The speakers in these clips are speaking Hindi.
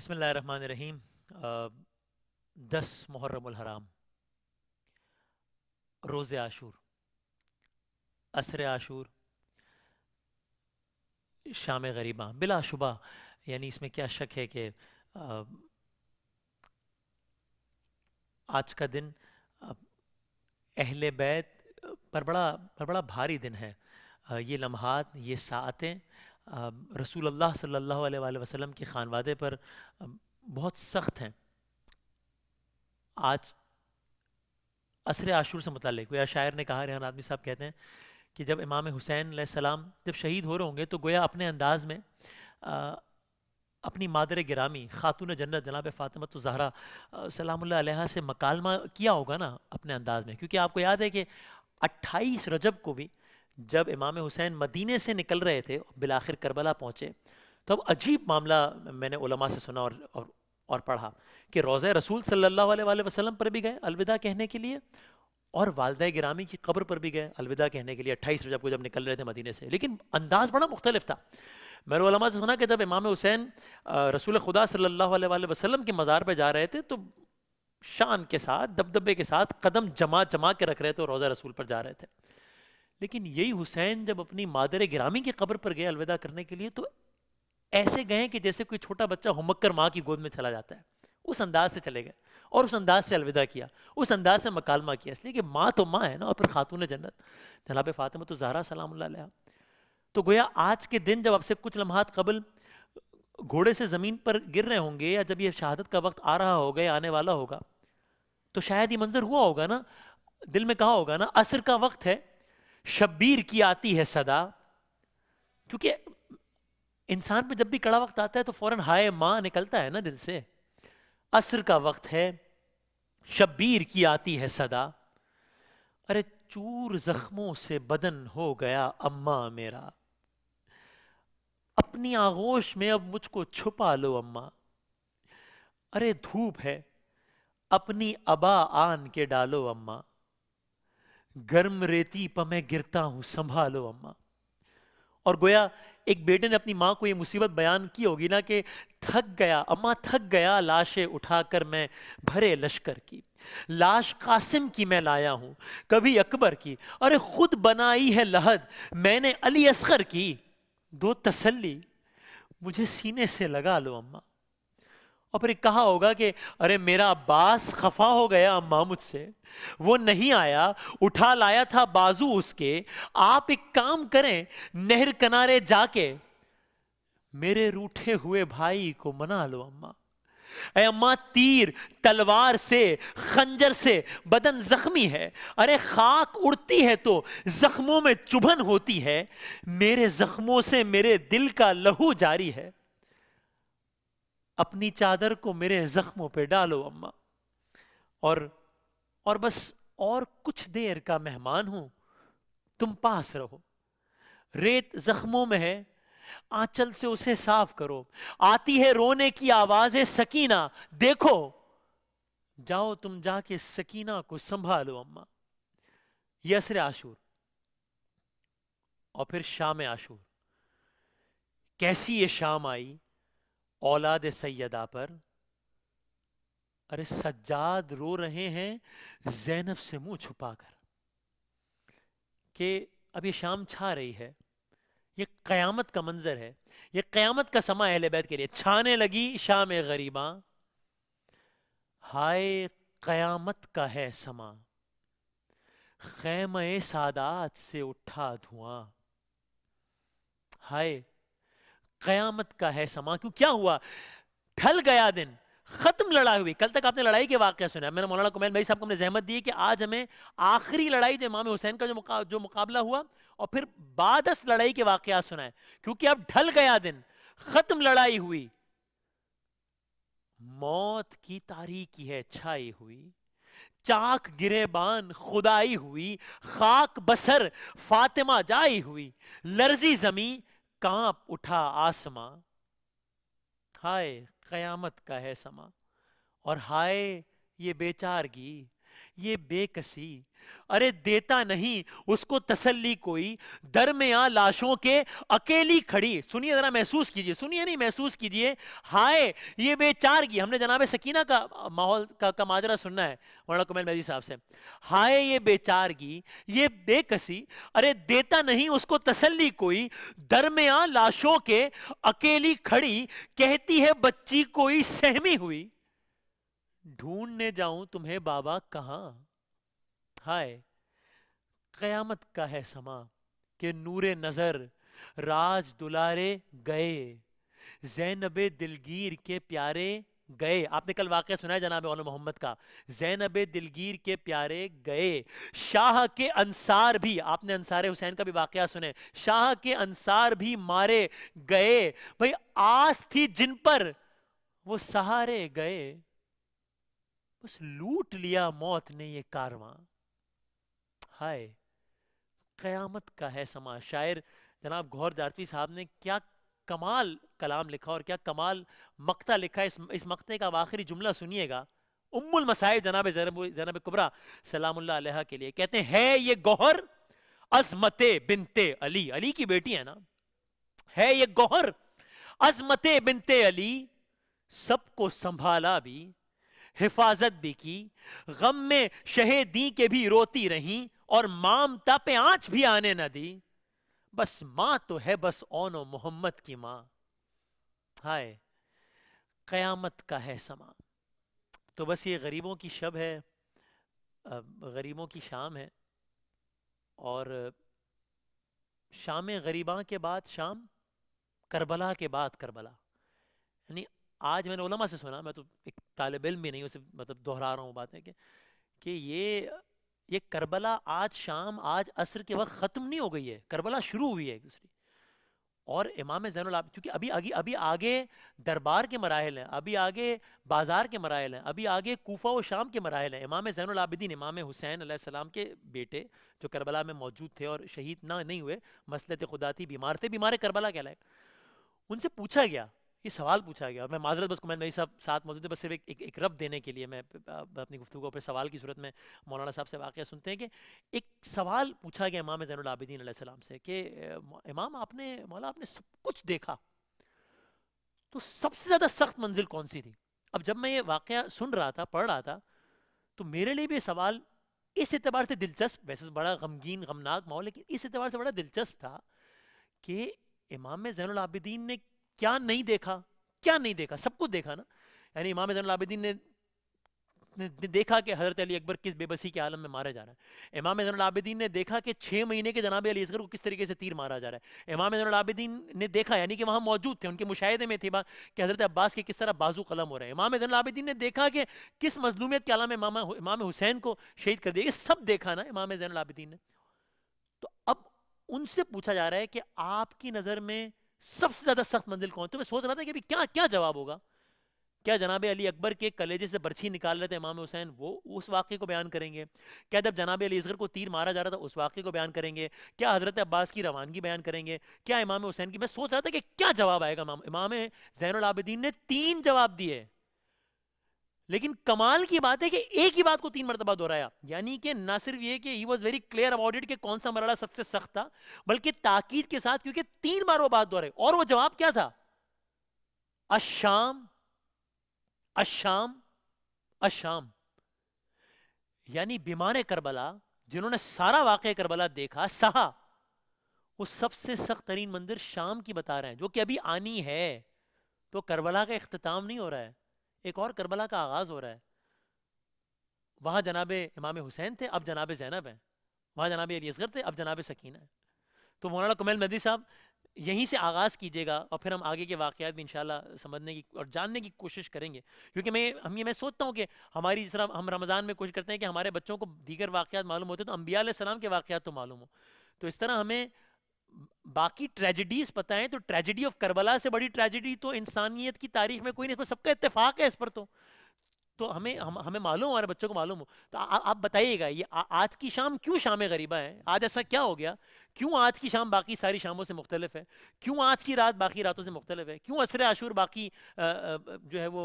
बसमिल्ल रहीम दस मुहर्रमहराम रोज़ आशूर असर आशूर शाम गरीबा बिलाशुबा यानी इसमें क्या शक है कि आज का दिन अहल बैत पर बड़ा पर बड़ा भारी दिन है ये लम्हात ये सातें रसूल अल्लाह सल्लल्लाहु अलैहि वसल्लम के ख़ानवादे पर बहुत सख्त हैं आज असर आशूर से मुतल गोया शायर ने कहा रेहान आदमी साहब कहते हैं कि जब इमाम हुसैन सलाम जब शहीद हो रहे होंगे तो गोया अपने अंदाज में आ, अपनी मादर गिरामी खातून जन्नत जनाब फ़ातमत ज़हरा सलाम से मकालमा किया होगा ना अपने अंदाज में क्योंकि आपको याद है कि 28 रजब को भी जब इमाम हुसैन मदीने से निकल रहे थे बिलाखिर करबला पहुँचे तो अब अजीब मामला मैंने उलमा से सुना और और, और पढ़ा कि रोज़ रसूल सल्लल्लाहु अलैहि वसल्लम पर भी गए अलविदा कहने के लिए और वालद ग्रामी की कब्र पर भी गए अलविदा कहने के लिए अट्ठाईस रजब को जब निकल रहे थे मदीने से लेकिन अंदाज़ बड़ा मुख्तलिफ था मैंने उलमा से सुना कि जब इमाम हुसैन रसूल खुदा सल्लल्लाहु अलैहि वसल्लम के मज़ार पर जा रहे थे तो शान के साथ दबदबे के साथ कदम जमा जमा के रख रहे थे और रोज़ा रसूल पर जा रहे थे लेकिन यही हुसैन जब अपनी मादर ग्रामी की कब्र पर गए अलविदा करने के लिए तो ऐसे गए कि जैसे कोई छोटा बच्चा होमक कर माँ की गोद में चला जाता है उस अंदाज से चले गए और उस अंदाज से अलविदा किया उस अंदाज से मकालमा किया इसलिए कि माँ तो माँ है ना और फिर खातून जन्नत जनाब फातिमा तो जहरा सलाम तो गोया आज के दिन जब आपसे कुछ लम्हात कबल घोड़े से ज़मीन पर गिर रहे होंगे या जब ये शहादत का वक्त आ रहा होगा या आने वाला होगा तो शायद ये मंजर हुआ होगा ना दिल में कहा होगा ना असर का वक्त है शब्बीर की आती है सदा क्योंकि इंसान पे जब भी कड़ा वक्त आता है तो फौरन हाय माँ निकलता है ना दिल से असर का वक्त है शब्बीर की आती है सदा अरे चूर जख्मों से बदन हो गया अम्मा मेरा अपनी आगोश में अब मुझको छुपा लो अम्मा अरे धूप है अपनी अबा आन के डालो अम्मा गर्म रेती पर मैं गिरता हूं संभालो अम्मा और गोया एक बेटे ने अपनी माँ को ये मुसीबत बयान की होगी ना कि थक गया अम्मा थक गया लाशें उठाकर मैं भरे लश्कर की लाश कासिम की मैं लाया हूं कभी अकबर की अरे खुद बनाई है लहद मैंने अली असगर की दो तसल्ली मुझे सीने से लगा लो अम्मा और फिर कहा होगा कि अरे मेरा अब्बास खफा हो गया अम्मा मुझसे वो नहीं आया उठा लाया था बाजू उसके आप एक काम करें नहर किनारे जाके मेरे रूठे हुए भाई को मना लो अम्मा अरे अम्मा तीर तलवार से खंजर से बदन जख्मी है अरे खाक उड़ती है तो जख्मों में चुभन होती है मेरे जख्मों से मेरे दिल का लहू जारी है अपनी चादर को मेरे जख्मों पे डालो अम्मा और और बस और कुछ देर का मेहमान हूं तुम पास रहो रेत जख्मों में है आंचल से उसे साफ करो आती है रोने की है सकीना देखो जाओ तुम जाके सकीना को संभालो अम्मा यसर आशूर और फिर शाम आशूर कैसी ये शाम आई औलाद सैदा पर अरे सज्जाद रो रहे हैं जैनब से मुंह छुपाकर कि अब ये शाम छा रही है ये कयामत का मंजर है ये कयामत का समा अहल बैत के लिए छाने लगी शाम गरीबा हाय कयामत का है समा खैम सादात से उठा धुआं हाय कयामत का है समा क्यों क्या हुआ ढल गया दिन खत्म लड़ाई हुई कल तक आपने लड़ाई के वाक्य सुना मैंने मौलाना कुमैन भाई साहब को हमने जहमत दी कि आज हमें आखिरी लड़ाई जो इमाम हुसैन का जो जो मुकाबला हुआ और फिर बादस लड़ाई के वाक्य सुनाए क्योंकि अब ढल गया दिन खत्म लड़ाई हुई मौत की तारीखी है छाई हुई चाक गिरेबान खुदाई हुई खाक बसर फातिमा जाई हुई लर्जी जमी कांप उठा आसमां हाय कयामत का है समा और हाय ये बेचारगी ये बेकसी अरे देता नहीं उसको तसल्ली कोई दरमिया लाशों के अकेली खड़ी सुनिए जरा महसूस कीजिए सुनिए नहीं महसूस कीजिए हाय ये बेचार की हमने जनाबे सकीना का माहौल का, का माजरा सुनना है मौलाना कमल मेजी साहब से हाय ये बेचार की ये बेकसी अरे देता नहीं उसको तसल्ली कोई दरमिया लाशों के अकेली खड़ी कहती है बच्ची कोई सहमी हुई ढूंढने जाऊं तुम्हें बाबा कहाँ हाय कयामत का है समा के नूरे नजर राज दुलारे गए जैनब दिलगीर के प्यारे गए आपने कल वाक्य सुना है जनाब मोहम्मद का जैनब दिलगीर के प्यारे गए शाह के अंसार भी आपने अंसार हुसैन का भी वाक्य सुने शाह के अंसार भी मारे गए भाई आस थी जिन पर वो सहारे गए बस लूट लिया मौत ने ये कारवां हाय कयामत का है समा शायर जनाब गौर जारफी साहब ने क्या कमाल कलाम लिखा और क्या कमाल मक्ता लिखा इस इस मक्ते का आखिरी जुमला सुनिएगा उम्मुल मसाइब जनाब जैनब जैनब कुबरा सलामुल्ला के लिए कहते हैं है ये गौहर अजमते बिनते अली अली की बेटी है ना है ये गौहर अजमते बिनते अली सबको संभाला भी हिफाजत भी की गम में शहे दी के भी रोती रहीं और मामता पे आंच भी आने ना दी बस माँ तो है बस ओन मोहम्मद की माँ हाय कयामत का है समा तो बस ये गरीबों की शब है गरीबों की शाम है और शाम गरीबा के बाद शाम करबला के बाद करबला यानी आज मैंने ओलमा से सुना मैं तो एक तालब इम भी नहीं उसे मतलब दोहरा रहा हूँ बातें कि कि ये ये करबला आज शाम आज असर के वक्त ख़त्म नहीं हो गई है करबला शुरू हुई है एक दूसरी और इमाम जैन क्योंकि अभी अभी अभी आगे दरबार के मराहल हैं अभी आगे बाज़ार के मराहल हैं अभी आगे कोफा व शाम के मराहल हैं इमाम जैनदीन इमाम हुसैन आसमाम के बेटे जो करबला में मौजूद थे और शहीद ना नहीं हुए मसलत खुदा थी बीमार थे बीमार करबला कहलाए उनसे पूछा गया ये सवाल पूछा गया और मैं माजरत बस को मैं नहीं साहब साथ मौजूद है बस सिर्फ एक, एक, एक रब देने के लिए मैं अपनी गुफ्तु पर सवाल की सूरत में मौलाना साहब से वाक़ सुनते हैं कि एक सवाल पूछा गया इमाम आबिदीन सलाम से कि इमाम आपने मौला आपने सब कुछ देखा तो सबसे ज़्यादा सख्त मंजिल कौन सी थी अब जब मैं ये वाक़ सुन रहा था पढ़ रहा था तो मेरे लिए भी सवाल इस एतबार से दिलचस्प वैसे तो बड़ा गमगीन गमनाक माहौल लेकिन इस एतबार से बड़ा दिलचस्प था कि इमाम आबिदीन ने क्या नहीं देखा क्या नहीं देखा सब कुछ देखा ना यानी इमाम जैन आबिदीन ने ने देखा कि हज़रत अली अकबर किस बेबसी के आलम में मारा जा रहा है इमाम आबिदीन ने देखा कि छः महीने के जनाब अली असगर को किस तरीके से तीर मारा जा रहा है इमाम आबिदीन ने देखा यानी कि वहाँ मौजूद थे उनके मुशाहे में थी बात कि हज़रत अब्बास के किस तरह बाजू कलम हो रहे हैं इमाम आबिदीन ने देखा कि किस मजलूमियत के आलम इमाम इमाम हुसैन को शहीद कर दिया ये सब देखा ना इमाम आबिदीन ने तो अब उनसे पूछा जा रहा है कि आपकी नज़र में सबसे ज़्यादा सख्त मंजिल कौन तो मैं सोच रहा था कि अभी क्या क्या जवाब होगा क्या जनाब अली अकबर के कलेजे से बर्छी निकाल रहे थे इमाम हुसैन वो उस वाक्य को बयान करेंगे क्या जब जनाब अली असगर को तीर मारा जा रहा था उस वाक्य को बयान करेंगे क्या हज़रत अब्बास की रवानगी बयान करेंगे क्या इमाम हुसैन की मैं सोच रहा था कि क्या जवाब आएगा इमाम इमाम जैन आबदीन ने तीन जवाब दिए लेकिन कमाल की बात है कि एक ही बात को तीन मरतबा दोहराया यानी कि ना सिर्फ ये कि he was very clear about it कि कौन सा मरला सबसे सख्त था बल्कि ताकीद के साथ क्योंकि तीन बार वो बात दोहराई और वो जवाब क्या था अशाम अशाम अशाम यानी बीमार करबला जिन्होंने सारा वाक़ करबला देखा सहा वो सबसे सख्त तरीन मंदिर शाम की बता रहे हैं जो कि अभी आनी है तो करबला का अख्ताम नहीं हो रहा है एक और करबला का आगाज़ हो रहा है वहाँ जनाब इमाम हुसैन थे अब जनाब जैनब हैं वहाँ जनाब अली असगर थे अब जनाब सकीना है तो मौलाना कमैल मदी साहब यहीं से आगाज़ कीजिएगा और फिर हम आगे के वाक़ात भी इनशाला समझने की और जानने की कोशिश करेंगे क्योंकि मैं हम ये मैं सोचता हूँ कि हमारी जिस तरह हम रमज़ान में कोशिश करते हैं कि हमारे बच्चों को दीगर वाक़ात मालूम होते हैं तो अम्बिया सलाम के वाक़ात तो मालूम हो तो इस तरह हमें बाकी ट्रेजिडीज पता है तो ट्रेजिडी ऑफ करबला से बड़ी ट्रेजिडी तो इंसानियत की तारीख में कोई नहीं इसमें सबका इतफाक है इस पर तो तो हमें हम, हमें मालूम हमारे बच्चों को मालूम हो तो आ, आप बताइएगा ये आ, आज की शाम क्यों शाम गरीबा है आज ऐसा क्या हो गया क्यों आज की शाम बाकी सारी शामों से मुख्तलिफ है क्यों आज की रात बाकी रातों से मुख्तलिफ है क्यों असर आशूर बाकी आ, जो है वो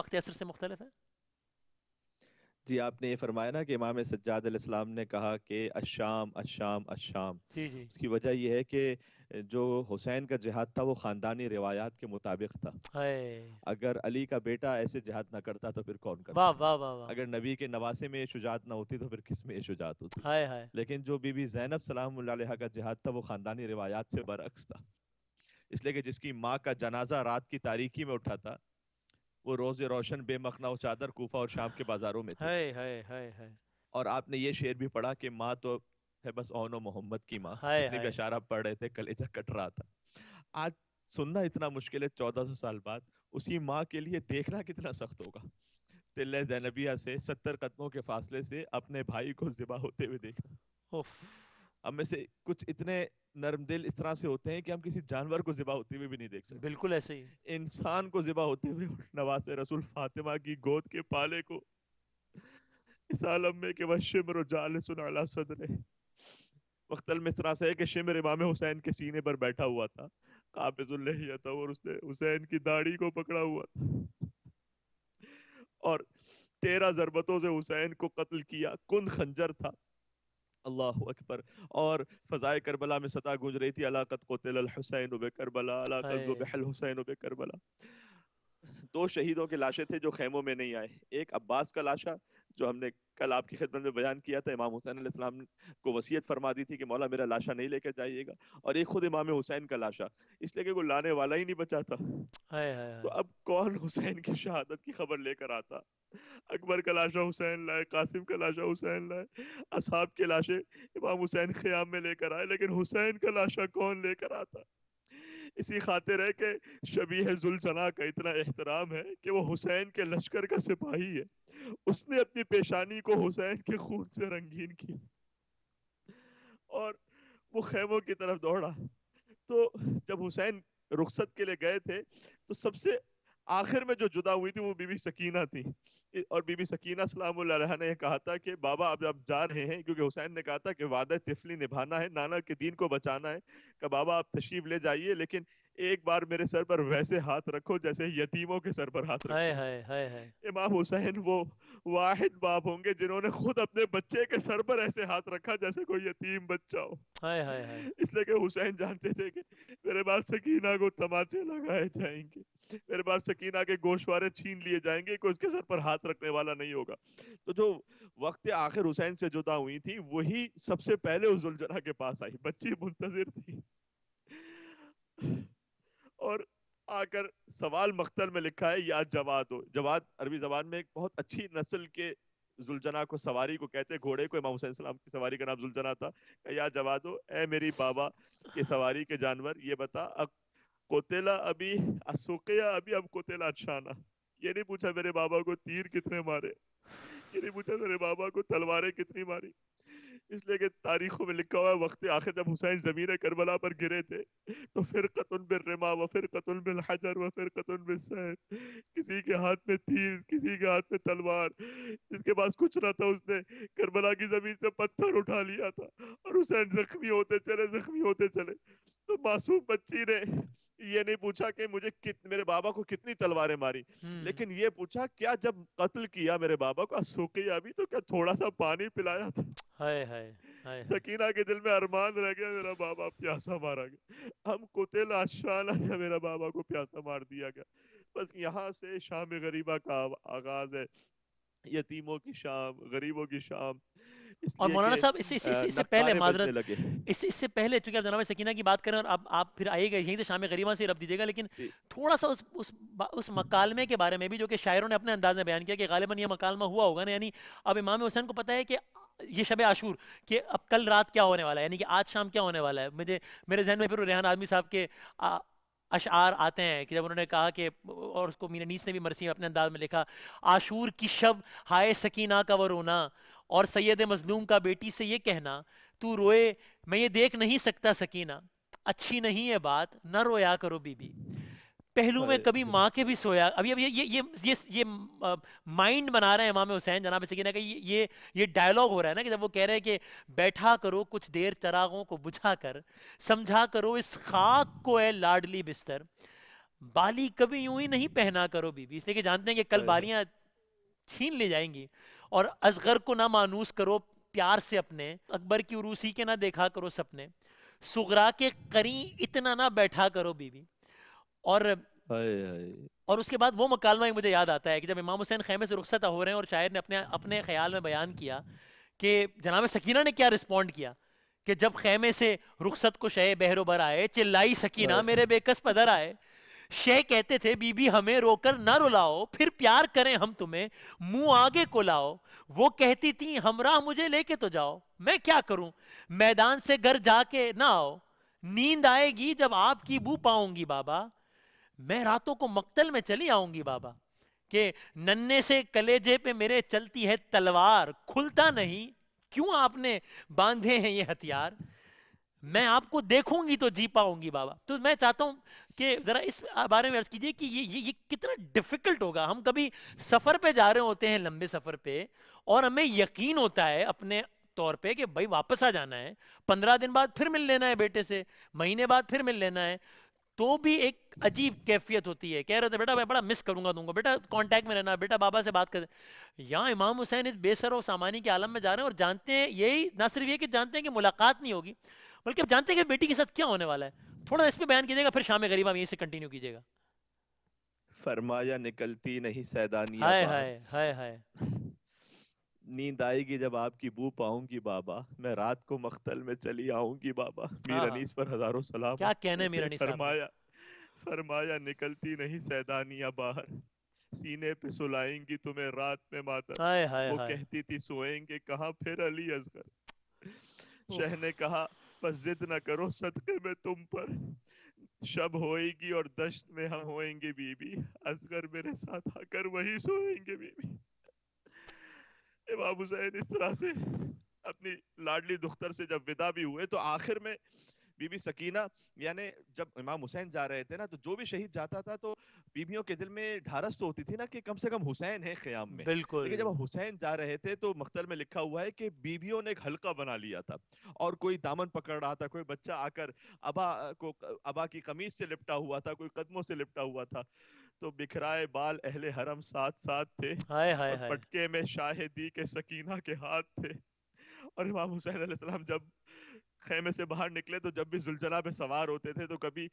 वक्त असर से मुख्तलिफ है जी आपने ये फरमाया ना कि इमाम सज्जाद इस्लाम ने कहा कि अशाम अशाम अशाम जी जी उसकी वजह यह है कि जो हुसैन का जिहाद था वो ख़ानदानी रिवायात के मुताबिक था अगर अली का बेटा ऐसे जिहाद ना करता तो फिर कौन करता वाह वाह वाह अगर नबी के नवासे में शुजात ना होती तो फिर किस में शुजात होती हाय हाय लेकिन जो बीबी जैनब सलाम का जिहाद था वो ख़ानदानी रिवायात से बरअक्स था इसलिए कि जिसकी माँ का जनाजा रात की तारीखी में उठा था वो रोज रोशन बेमखना चादर कोफा और शाम के बाजारों में थे है, है, है, है। और आपने ये शेर भी पढ़ा कि माँ तो है बस ओनो मोहम्मद की माँ का इशारा पढ़ रहे थे कलेजा कट रहा था आज सुनना इतना मुश्किल है चौदह सौ साल बाद उसी माँ के लिए देखना कितना सख्त होगा तिल्ले जैनबिया से सत्तर कदमों के फासले से अपने भाई को जिबा होते हुए देखना हम में से कुछ इतने नरम दिल इस तरह से होते हैं कि हम किसी जानवर को जिबा होते हुए भी नहीं देख सकते बिल्कुल ऐसे ही इंसान को जिबा होते हुए नवासे रसूल फातिमा की गोद के पाले को इस आलम में के शिमर जाल सदर वक्तल में इस तरह से है कि शिमर इमाम हुसैन के सीने पर बैठा हुआ था काबिजुल्लिया था और उसने हुसैन की दाढ़ी को पकड़ा हुआ था और तेरह जरबतों से हुसैन को कत्ल किया कुन खंजर था अल्लाह अकबर और फ़ज़ाए करबला में सदा गूंज रही थी अलाकत को तिल हुसैन उबे करबला अलाकत जो जुबहल हुसैन उबे करबला दो शहीदों के लाशें थे जो खेमों में नहीं आए एक अब्बास का लाशा जो हमने कल आपकी खिदमत में बयान किया था इमाम हुसैन इस्लाम को वसीयत फरमा दी थी कि मौला मेरा लाशा नहीं लेकर जाइएगा और एक खुद इमाम हुसैन का लाशा इसलिए कि वो लाने वाला ही नहीं बचा था हाय हाय तो अब कौन हुसैन की शहादत की खबर लेकर आता अकबर का लाशा हुसैन लाए कासिम का लाशा हुसैन लाए असाब के लाशे इमाम हुसैन खयाम में लेकर आए लेकिन हुसैन का लाशा कौन लेकर आता इसी खातिर है कि शबीह जुलझना का इतना एहतराम है कि वो हुसैन के लश्कर का सिपाही है उसने अपनी पेशानी को हुसैन के खून से रंगीन किया और वो खैमों की तरफ दौड़ा तो जब हुसैन रुखसत के लिए गए थे तो सबसे आखिर में जो जुदा हुई थी वो बीबी सकीना थी और बीबी सकीना सलाम ने यह कहा था कि बाबा अब आप जा रहे हैं क्योंकि हुसैन ने कहा था कि वादा तिफली निभाना है नाना के दीन को बचाना है कि बाबा आप तशरीफ ले जाइए लेकिन एक बार मेरे सर पर वैसे हाथ रखो जैसे यतीमों के सर पर हाथ रखो हाय हाय हाय हाय इमाम हुसैन वो वाहिद बाप होंगे जिन्होंने खुद अपने बच्चे के सर पर ऐसे हाथ रखा जैसे कोई यतीम बच्चा हो हाय हाय हाय इसलिए कि हुसैन जानते थे कि मेरे बाद सकीना को तमाचे लगाए जाएंगे मेरे बाद सकीना के गोशवारे छीन लिए जाएंगे कोई उसके सर पर हाथ रखने वाला नहीं होगा तो जो वक्त आखिर हुसैन से जुदा हुई थी वही सबसे पहले उस के पास आई बच्ची मुंतजर थी और आकर सवाल मख्तल में लिखा है या जवाद हो जवाद अरबी जबान में एक बहुत अच्छी नस्ल के जुलझना को सवारी को कहते घोड़े को इमाम हुसैन सलाम की सवारी का नाम जुलझना था या जवाद हो ए मेरी बाबा के सवारी के जानवर ये बता अब कोतेला अभी असुकिया अभी अब कोतेला अचाना ये नहीं पूछा मेरे बाबा को तीर कितने मारे ये नहीं पूछा मेरे बाबा को तलवारें कितनी मारी इसलिए कि तारीखों में लिखा हुआ है वक्त आखिर जब हुसैन जमीन करबला पर गिरे थे तो फिर कतुल बिल रिमा व फिर कतुल बिल हजर व फिर कतुल बिल सैन किसी के हाथ में तीर किसी के हाथ में तलवार जिसके पास कुछ ना था उसने करबला की जमीन से पत्थर उठा लिया था और हुसैन जख्मी होते चले जख्मी होते चले तो मासूम बच्ची ने ये नहीं पूछा कि मुझे कित, मेरे बाबा को कितनी तलवारें मारी हम्म। लेकिन ये पूछा क्या जब कत्ल किया मेरे बाबा को सूखी अभी तो क्या थोड़ा सा पानी पिलाया था हाय हाय सकीना के दिल में अरमान रह गया मेरा बाबा प्यासा मारा गया हम कुतिल आशाना है मेरा बाबा को प्यासा मार दिया गया बस यहाँ से शाम गरीबा का आगाज है यतीमों की शाम गरीबों की शाम और मौलाना साहब इससे इससे इससे पहले माजरत इससे इससे पहले क्योंकि आप जनाब सकीना की बात करें और आप आप फिर आइएगा यहीं से शाम गरीबा से रब दीजिएगा लेकिन थोड़ा सा उस उस उस मकालमे के बारे में भी जो कि शायरों ने अपने अंदाज में बयान किया कि गालिबा यह मकालमा हुआ होगा ना यानी अब इमाम हुसैन को पता है कि ये शब आशूर कि अब कल रात क्या होने वाला है यानी कि आज शाम क्या होने वाला है मुझे मेरे जहन में फिर रेहान आदमी साहब के अशार आते हैं कि जब उन्होंने कहा कि और उसको नीस ने भी मरसी अपने अंदाज में लिखा आशूर की शब हाय सकीना का वो रोना और सैयद मजलूम का बेटी से ये कहना तू रोए मैं ये देख नहीं सकता सकीना अच्छी नहीं है बात ना रोया करो बीबी पहलू में कभी माँ के भी सोया अभी अब ये ये ये ये, ये माइंड बना रहे हैं इमाम हुसैन जनाब सकीना का ये ये ये डायलॉग हो रहा है ना कि जब वो कह रहे हैं कि बैठा करो कुछ देर चरागों को बुझा कर समझा करो इस खाक को है लाडली बिस्तर बाली कभी यूं ही नहीं पहना करो बीबी इसलिए कि जानते हैं कि कल बालियाँ छीन ले जाएंगी और असगर को ना मानूस करो प्यार से अपने अकबर की उरूसी के ना देखा करो सपने सुगरा के करी इतना ना बैठा करो बीबी और और उसके बाद वो मकालमा मुझे याद आता है कि जब इमाम हुसैन खैमे से रुखसत हो रहे हैं और शायर ने अपने अपने ख्याल में बयान किया कि जनाब सकीना ने क्या रिस्पॉन्ड किया कि जब खैमे से रुखसत को शे बहरोबर आए चिल्लाई सकीना मेरे बेकस पदर आए शे कहते थे बीबी हमें रोकर ना रुलाओ फिर प्यार करें हम तुम्हें मुंह आगे को लाओ वो कहती थी हमरा मुझे लेके तो जाओ मैं क्या करूं मैदान से घर जाके ना आओ नींद आएगी जब आपकी बू पाऊंगी बाबा मैं रातों को मक्तल में चली आऊंगी बाबा के नन्हे से कलेजे पे मेरे चलती है तलवार खुलता नहीं क्यों आपने बांधे हैं ये हथियार मैं आपको देखूंगी तो जी पाऊंगी बाबा तो मैं चाहता हूं कि जरा इस बारे में अर्ज कीजिए कि ये ये ये कितना डिफिकल्ट होगा हम कभी सफर पे जा रहे होते हैं लंबे सफर पे और हमें यकीन होता है अपने तौर पे कि भाई वापस आ जाना है पंद्रह दिन बाद फिर मिल लेना है बेटे से महीने बाद फिर मिल लेना है तो भी एक अजीब कैफियत होती है कह रहे थे बेटा मैं बड़ा मिस करूंगा तुमको बेटा कांटेक्ट में रहना बेटा बाबा से बात कर यहाँ इमाम हुसैन इस बेसर और सामानी के आलम में जा रहे हैं और जानते हैं यही ना सिर्फ ये कि जानते हैं कि मुलाकात नहीं होगी बल्कि अब जानते हैं कि बेटी के साथ क्या होने वाला है थोड़ा इस पर बयान कीजिएगा फिर शाम गरीब आप यहीं से कंटिन्यू कीजिएगा फरमाया निकलती नहीं सैदानी हाय हाय हाय हाय नींद आएगी जब आपकी बू पाऊंगी बाबा मैं रात को मख्तल में चली आऊंगी बाबा मीर हाँ। अनीस पर हजारों सलाम क्या कहने मीर अनीस फरमाया फरमाया निकलती नहीं सैदानिया बाहर सीने पे सुलाएंगी तुम्हें रात में माता हाय हाय वो कहती थी सोएंगे कहा फिर अली असगर शह ने कहा बस जिद ना करो सदके में तुम पर शब होएगी और दश्त में हम होएंगे बीबी असगर मेरे साथ आकर वही सोएंगे बीबी इमाम हुसैन इस तरह से अपनी लाडली दुख्तर से जब विदा भी हुए तो आखिर में बीबी सकीना यानी जब इमाम हुसैन जा रहे थे ना तो जो भी शहीद जाता था तो बीबियों के दिल में ढारस तो होती थी ना कि कम से कम हुसैन है खयाम में बिल्कुल लेकिन जब हुसैन जा रहे थे तो मख्तल में लिखा हुआ है कि बीबियों ने एक हल्का बना लिया था और कोई दामन पकड़ रहा था कोई बच्चा आकर अबा को अबा की कमीज से लिपटा हुआ था कोई कदमों से लिपटा हुआ था तो बिखराए बाल अहले हरम साथ साथ थे हाय हाय हाय पटके में शाहिदी के सकीना के हाथ थे और इमाम हुसैन सलाम जब खेमे से बाहर निकले तो जब भी जुलजला पे सवार होते थे तो कभी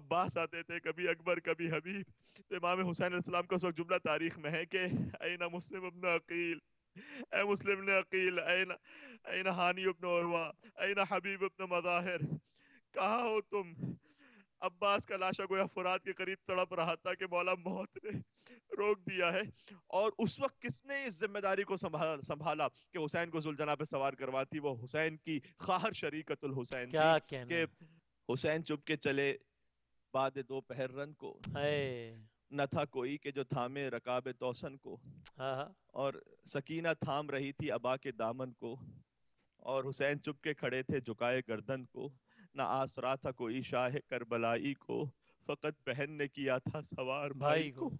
अब्बास आते थे कभी अकबर कभी हबीब तो इमाम हुसैन सलाम का उस वक्त जुमला तारीख में है कि ऐना मुस्लिम इब्न अकील ऐ मुस्लिम ने अकील ऐना ऐना हानी इब्न उरवा ऐना हबीब इब्न मज़ाहिर कहाँ हो तुम अब्बास का लाशा गोया फुरात के करीब तड़प रहा था कि मौला मौत ने रोक दिया है और उस वक्त किसने इस जिम्मेदारी को संभाला संभाला कि हुसैन को जुलजना पे सवार करवाती वो हुसैन की खाहर शरीकतुल हुसैन के हुसैन चुप के चले बाद दो पहर रन को न था कोई के जो थामे रकाब तोसन को हाँ, हाँ। और सकीना थाम रही थी अबा के दामन को और हुसैन चुप के खड़े थे झुकाए गर्दन को ना आस रहा था कोई शाह करबलाई को फकत बहन ने किया था सवार भाई को,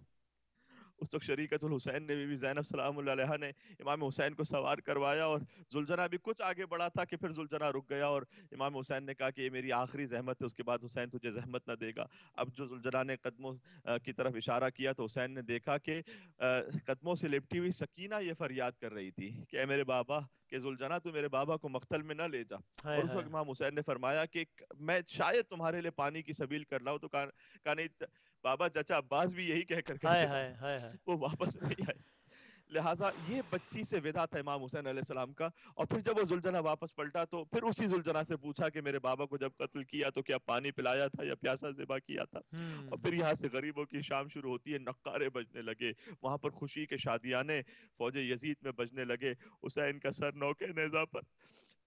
उस वक्त शरीकतुल हुसैन ने भी जैनब सलाम ने इमाम हुसैन को सवार करवाया और जुलझना भी कुछ आगे बढ़ा था कि फिर जुलझना रुक गया और इमाम हुसैन ने कहा कि ये मेरी आखिरी जहमत है उसके बाद हुसैन तुझे जहमत ना देगा अब जो जुलझना ने कदमों की तरफ इशारा किया तो हुसैन ने देखा कि कदमों से लिपटी हुई सकीना ये फरियाद कर रही थी कि मेरे बाबा कि जुलजना तू मेरे बाबा को मख्तल में ना ले जा और उस वक्त इमाम हुसैन ने फरमाया कि मैं शायद तुम्हारे लिए पानी की सबील कर रहा तो कहा नहीं बाबा चचा अब्बास भी यही कहकर वो वापस नहीं आए लिहाजा ये बच्ची से विदा था इमाम हुसैन सलाम का और फिर जब वो जुलझना वापस पलटा तो फिर उसी जुलझना से पूछा कि मेरे बाबा को जब कत्ल किया तो क्या पानी पिलाया था या प्यासा जिबा किया था और हम्म। फिर यहाँ से गरीबों की शाम शुरू होती है नक्कारे बजने लगे वहां पर खुशी के शादियाने फौज यजीद में बजने लगे हुसैन का सर नौके नेजा पर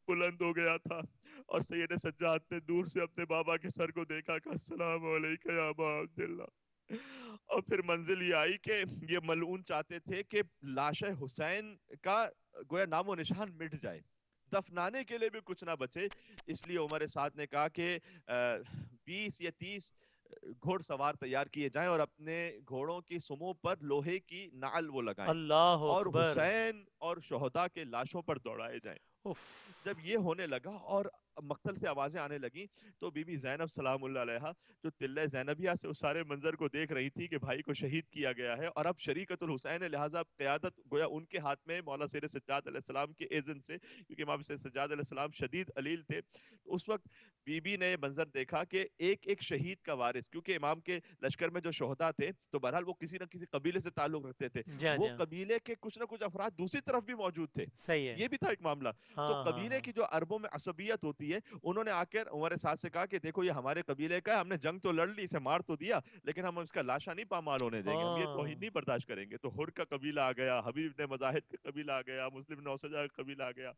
बुलंद हो गया था और सैयद सज्जाद ने दूर से अपने बाबा के सर को देखा का सलाम या अब्दुल्ला और फिर मंजिल ये आई कि ये मलून चाहते थे कि लाश हुसैन का गोया नामो निशान मिट जाए दफनाने के लिए भी कुछ ना बचे इसलिए उमर साद ने कहा कि बीस या तीस घोड़ सवार तैयार किए जाएं और अपने घोड़ों की सुमो पर लोहे की नाल वो लगाएं अल्लाह और हुसैन और शोहदा के लाशों पर दौड़ाए जाएं जब ये होने लगा और मकतल से आवाज़ें आने लगी तो बीबी जैनब सलाम जो तिल्ल जैनबिया से उस सारे मंजर को देख रही थी कि भाई को शहीद किया गया है और अब शरीकतुल हुसैन लिहाजा क्यादत गोया उनके हाथ में मौला सैद सजाद के एजन से क्योंकि माम सैद सजाद शदीद अलील थे तो उस वक्त बीबी ने मंजर देखा कि एक एक शहीद का वारिस क्योंकि इमाम के लश्कर में जो शोहदा थे तो बहरहाल वो किसी ना किसी कबीले से ताल्लुक रखते थे हाँ, वो हाँ। कबीले के कुछ ना कुछ अफराद दूसरी तरफ भी मौजूद थे सही है ये भी था एक मामला तो हाँ, कबीले की जो अरबों में असबियत होती है उन्होंने आकर हमारे साथ से कहा कि देखो ये हमारे कबीले का है हमने जंग तो लड़ ली इसे मार तो दिया लेकिन हम इसका लाशा नहीं पामाल होने देंगे हम ये हाँ। तो ही नहीं बर्दाश्त करेंगे तो हुर का कबीला आ गया हबीब ने मजाहिद का कबीला आ गया मुस्लिम नौसजा का कबीला आ गया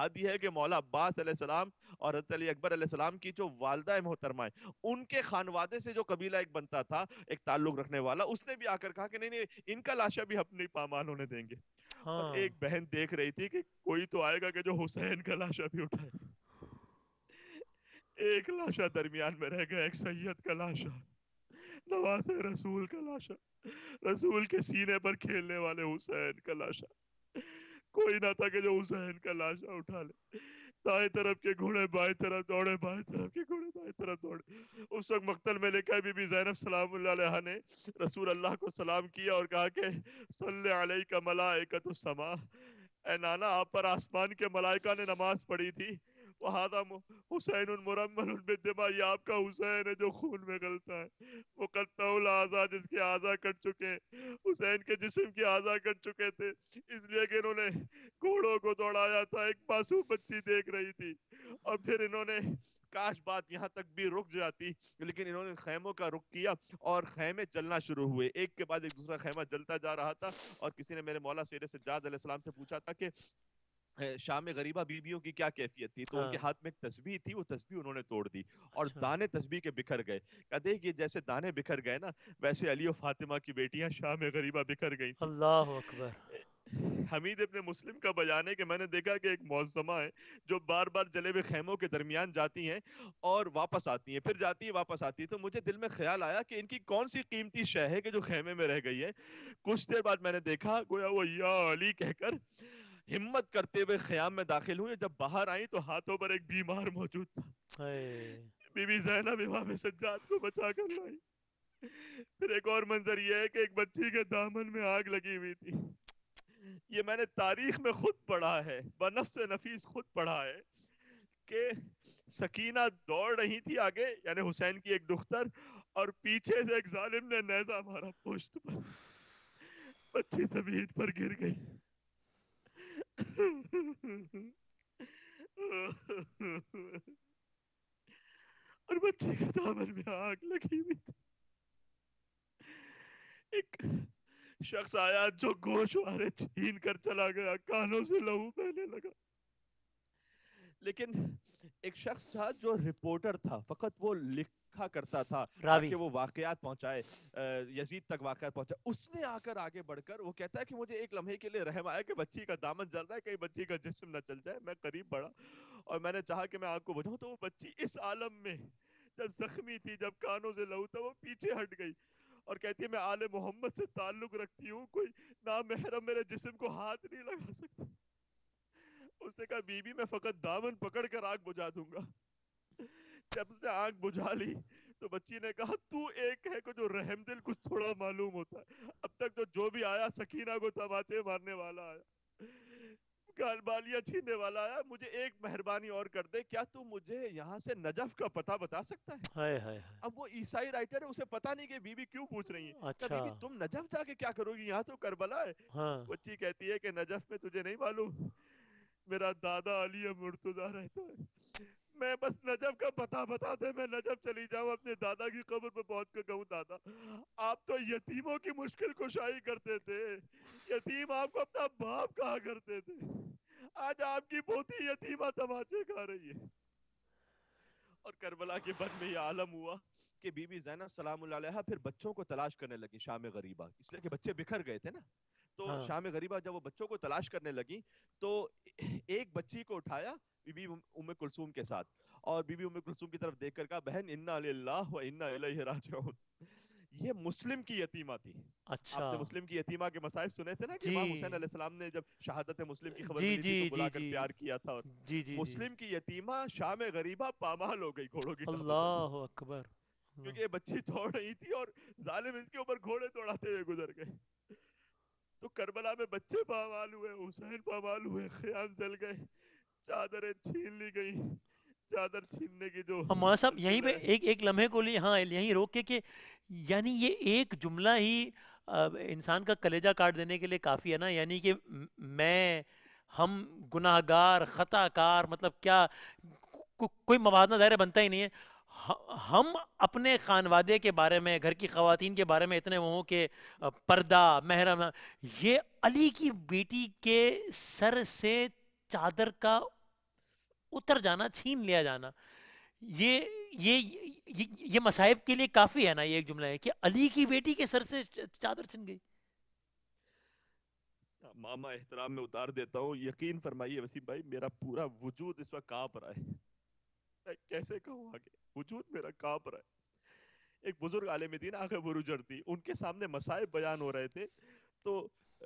हद यह है कि मौला अब्बास सलाम और हजरत अकबर सलाम की जो वालदा मोहतरमा है उनके खानवादे से जो कबीला एक बनता था एक ताल्लुक रखने वाला उसने भी आकर कहा कि नहीं नहीं इनका लाशा भी हम नहीं पामाल होने देंगे हाँ। और एक बहन देख रही थी कि कोई तो आएगा कि जो हुसैन का लाशा भी उठाए एक लाशा दरमियान में रह गया एक सैयद का लाशा नवाज रसूल का लाशा रसूल के सीने पर खेलने वाले हुसैन का लाशा कोई ना था कि जो हुसैन का लाशा उठा ले दाएं तरफ के घोड़े बाएं तरफ दौड़े बाएं तरफ के घोड़े दाएं तरफ दौड़े उस वक्त मख्तल में लिखा है बीबी जैनब सलाम ने रसूल अल्लाह को सलाम किया और कहा कि सल्ले का मलाइकत समा ए नाना आप पर आसमान के मलाइका ने नमाज पढ़ी थी वहादा हुसैन मुरम्मल बिद्दमा ये आपका हुसैन है जो खून में गलता है वो कत्तौल आज़ा जिसके आज़ा कट चुके हैं हुसैन के जिस्म के आज़ा कट चुके थे इसलिए कि इन्होंने घोड़ों को दौड़ाया था एक मासूम बच्ची देख रही थी और फिर इन्होंने काश बात यहाँ तक भी रुक जाती लेकिन इन्होंने खेमों का रुख किया और खेमे चलना शुरू हुए एक के बाद एक दूसरा खेमा जलता जा रहा था और किसी ने मेरे मौला सैद सज्जाद से पूछा था कि शाम गरीबा बीबियों की क्या कैफियत थी तो हाँ। उनके हाथ में एक तस्वीर थी वो तस्वीर उन्होंने तोड़ दी और अच्छा। दाने तस्वीर के बिखर गए कहते हैं कि जैसे दाने बिखर गए ना वैसे अली और फातिमा की बेटियां शाम गरीबा बिखर गई अल्लाह अकबर हमीद इब्ने मुस्लिम का बयान है कि मैंने देखा कि एक मौसमा है जो बार बार जले हुए खेमों के दरमियान जाती हैं और वापस आती हैं फिर जाती है वापस आती है तो मुझे दिल में ख्याल आया कि इनकी कौन सी कीमती शह है कि जो खेमे में रह गई है कुछ देर बाद मैंने देखा गोया वो या अली कहकर हिम्मत करते हुए ख्याम में दाखिल हुई जब बाहर आई तो हाथों पर एक बीमार मौजूद था बीबी जैना जैनब इमाम सज्जाद को बचा कर लाई फिर एक और मंजर यह है कि एक बच्ची के दामन में आग लगी हुई थी ये मैंने तारीख में खुद पढ़ा है बनफ से नफीस खुद पढ़ा है कि सकीना दौड़ रही थी आगे यानी हुसैन की एक दुख्तर और पीछे से एक जालिम ने नैजा मारा पुश्त पर बच्ची तबीयत पर गिर गई और बच्चे के दामन में आग लगी हुई थी एक शख्स आया जो गोशवारे छीन कर चला गया कानों से लहू बहने लगा लेकिन एक शख्स था जो रिपोर्टर था फकत वो लिख रखा करता था ताकि वो वाकयात पहुंचाए यजीद तक वाकयात पहुंचा उसने आकर आगे बढ़कर वो कहता है कि मुझे एक लम्हे के लिए रहम आया कि बच्ची का दामन जल रहा है कहीं बच्ची का जिस्म ना चल जाए मैं करीब बढ़ा और मैंने चाहा कि मैं आग को बुझाऊं तो वो बच्ची इस आलम में जब जख्मी थी जब कानों से लहू था वो पीछे हट गई और कहती है मैं आले मोहम्मद से ताल्लुक रखती हूँ कोई ना महरम मेरे जिस्म को हाथ नहीं लगा सकता उसने कहा बीबी मैं फकत दामन पकड़ कर आग बुझा दूंगा जब उसने आग बुझा ली तो बच्ची ने कहा तू एक है को जो रहम दिल कुछ थोड़ा मालूम होता है अब तक तो जो भी आया सकीना को तमाचे मारने वाला आया गालबालियां छीनने वाला आया मुझे एक मेहरबानी और कर दे क्या तू मुझे यहाँ से नजफ का पता बता सकता है हाय हाय अब वो ईसाई राइटर है उसे पता नहीं कि बीबी क्यों पूछ रही है अच्छा। बीबी तुम नजफ जाके क्या करोगी यहाँ तो करबला है हाँ। बच्ची कहती है कि नजफ में तुझे नहीं मालूम मेरा दादा अली मुर्तुजा रहता है मैं बस नजब का पता बता दे मैं नजब चली जाऊं अपने दादा की कब्र पे पहुंच कर कहूँ दादा आप तो यतीमों की मुश्किल कुशाई करते थे यतीम आपको अपना बाप कहा करते थे आज आपकी पोती यतीमा तमाचे खा रही है और करबला के बन में ये आलम हुआ कि बीबी जैनब सलाम फिर बच्चों को तलाश करने लगी शाम गरीबा इसलिए कि बच्चे बिखर गए थे ना तो हाँ। शाम गरीबा जब वो बच्चों को तलाश करने लगी तो एक बच्ची को उठाया बीबी उम कुलसूम के साथ और बीबी उम कुलसूम की तरफ देखकर कहा बहन इन्ना व इन्ना राजिउन ये मुस्लिम की यतीमा थी अच्छा आपने मुस्लिम की यतीमा के मसाइब सुने थे ना कि इमाम हुसैन सलाम ने जब शहादत मुस्लिम की खबर दी थी तो बुलाकर प्यार किया था और जी, जी, मुस्लिम की यतीमा शाम गरीबा पामाल हो गई घोड़ों की अल्लाह अकबर क्योंकि ये बच्ची दौड़ रही थी और जालिम इसके ऊपर घोड़े दौड़ाते हुए गुजर गए तो करबला में बच्चे पामाल हुए हुसैन पामाल हुए खयाम जल गए चादरें छीन ली गई चादर छीनने की जो हाँ, मां साहब यहीं पे एक एक लम्हे को लिए हाँ यहीं रोक के कि यानी ये एक जुमला ही इंसान का कलेजा काट देने के लिए काफ़ी है ना यानी कि मैं हम गुनाहगार ख़ताकार मतलब क्या को, को, कोई मवादना दायरे बनता ही नहीं है हम अपने खानवादे के बारे में घर की खातन के बारे में इतने वो हों कि पर्दा महरम ये अली की बेटी के सर से चादर का उतर जाना छीन लिया जाना ये ये ये, ये मसाहिब के लिए काफी है ना ये एक जुमला है कि अली की बेटी के सर से चादर छिन गई मामा एहतराम में उतार देता हूँ यकीन फरमाइए वसीम भाई मेरा पूरा वजूद इस वक्त कांप रहा है मैं कैसे कहूँ आगे वजूद मेरा कांप रहा है एक बुजुर्ग आलिम दीन आगे बुरुजर थी उनके सामने मसाइब बयान हो रहे थे तो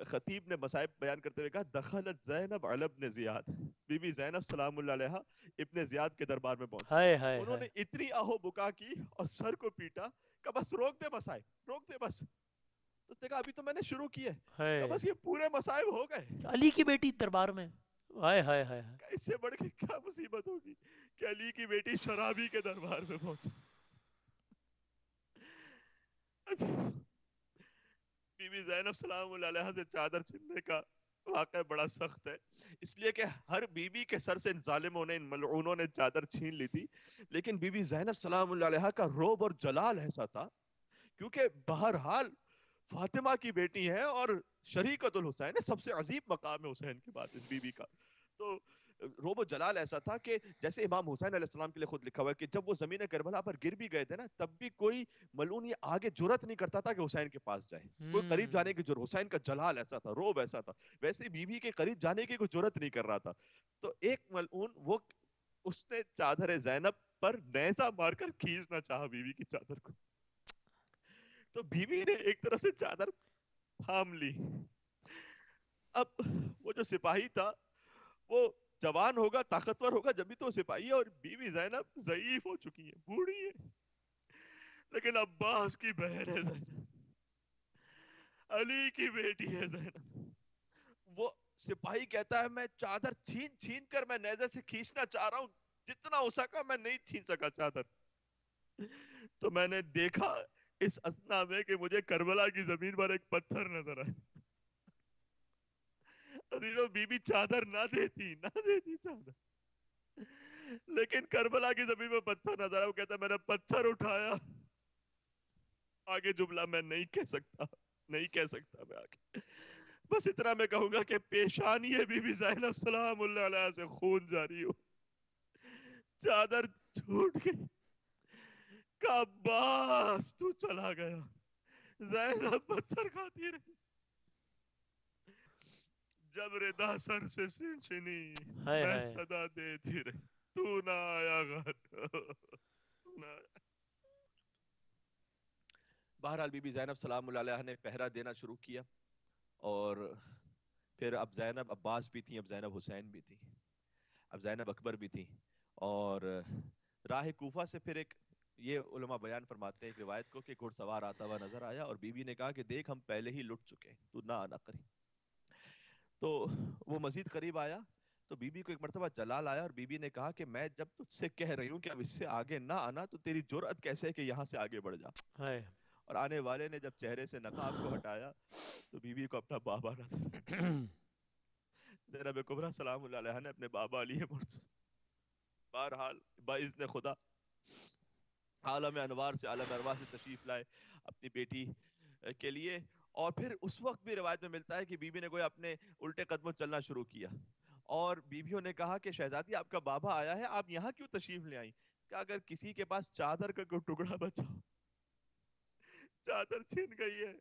खतीब ने मसाइब बयान करते हुए कहा दखलत जैनब अलब ने जियाद बीबी जैनब सलाम इबन जियाद के दरबार में पहुंची हाय हाय उन्होंने है। इतनी आहो बुका की और सर को पीटा कि बस रोक दे मसाइब रोक दे बस तो देखा अभी तो मैंने शुरू किया है बस ये पूरे मसाइब हो गए अली की बेटी दरबार में हाय हाय हाय इससे बढ़ के क्या मुसीबत होगी कि अली की बेटी शराबी के दरबार में पहुंची अच्छा बीबी जैनब सलाम से चादर छिनने का वाक़ बड़ा सख्त है इसलिए कि हर बीबी के सर से इन ालिमों ने इन मलूनों ने चादर छीन ली थी लेकिन बीबी जैनब सलाम का रोब और जलाल ऐसा था क्योंकि बहरहाल फातिमा की बेटी है और शरीकतुल हुसैन है सबसे अजीब मकाम है हुसैन की बात इस बीबी का तो रोबो जलाल ऐसा था कि जैसे इमाम हुसैन अलैहिस्सलाम के लिए खुद लिखा हुआ है कि जब वो जमीन करबला पर गिर भी गए थे ना तब भी कोई मलून ये आगे जरूरत नहीं करता था कि हुसैन के पास जाए कोई हम्म। करीब जाने की जरूरत हुसैन का जलाल ऐसा था रोब ऐसा था वैसे बीवी के करीब जाने की कोई जरूरत नहीं कर रहा था तो एक मलून वो उसने चादर जैनब पर नैसा मारकर खींचना चाह बीवी की चादर को तो बीवी ने एक तरह से चादर थाम ली अब वो जो सिपाही था वो जवान होगा ताकतवर होगा जब भी तो सिपाही और बीवी जैनब जयीफ हो चुकी है बूढ़ी है लेकिन अब्बास की बहन है जैनब अली की बेटी है जैनब वो सिपाही कहता है मैं चादर छीन छीन कर मैं नजर से खींचना चाह रहा हूं जितना हो सका मैं नहीं छीन सका चादर तो मैंने देखा इस असना में कि मुझे करबला की जमीन पर एक पत्थर नजर आया तो बीबी चादर ना देती ना देती चादर लेकिन करबला की जमीन में पत्थर नजर आया वो कहता मैंने पत्थर उठाया आगे जुमला मैं नहीं कह सकता नहीं कह सकता मैं आगे बस इतना मैं कहूंगा कि पेशानी है बीबी जैनब सलाम से खून जारी हो चादर छूट गई का तू चला गया जैनब पत्थर खाती रही जब रिदा सर से सिंचनी मैं है। सदा दे धीरे तू ना आया घर बहरहाल बीबी जैनब सलाम ने पहरा देना शुरू किया और फिर अब जैनब अब्बास भी थी अब जैनब हुसैन भी थी अब जैनब अकबर भी थी और राह कोफा से फिर एक ये उलमा बयान फरमाते हैं एक रिवायत को कि घुड़सवार आता हुआ नजर आया और बीबी ने कहा कि देख हम पहले ही लुट चुके हैं तू ना आना करी तो वो मजीद करीब आया तो बीबी को एक मरतबा जलाल आया और बीबी ने कहा कि मैं जब तुझसे कह रही हूँ कि अब इससे आगे ना आना तो तेरी जरूरत कैसे है कि यहाँ से आगे बढ़ जा और आने वाले ने जब चेहरे से नकाब को हटाया तो बीबी को अपना बाबा नजर जैनब कुबरा सलाम ने अपने बाबा अली बहरहाल बाइजन खुदा आलम अनवार से आलम अनवार से तशरीफ लाए अपनी बेटी के लिए और फिर उस वक्त भी रिवायत में मिलता है कि बीबी ने कोई अपने उल्टे कदमों चलना शुरू किया और बीबियों ने कहा कि शहजादी आपका बाबा आया है आप यहाँ क्यों तशरीफ ले आई क्या अगर किसी के पास चादर का कोई टुकड़ा बचा चादर छिन गई है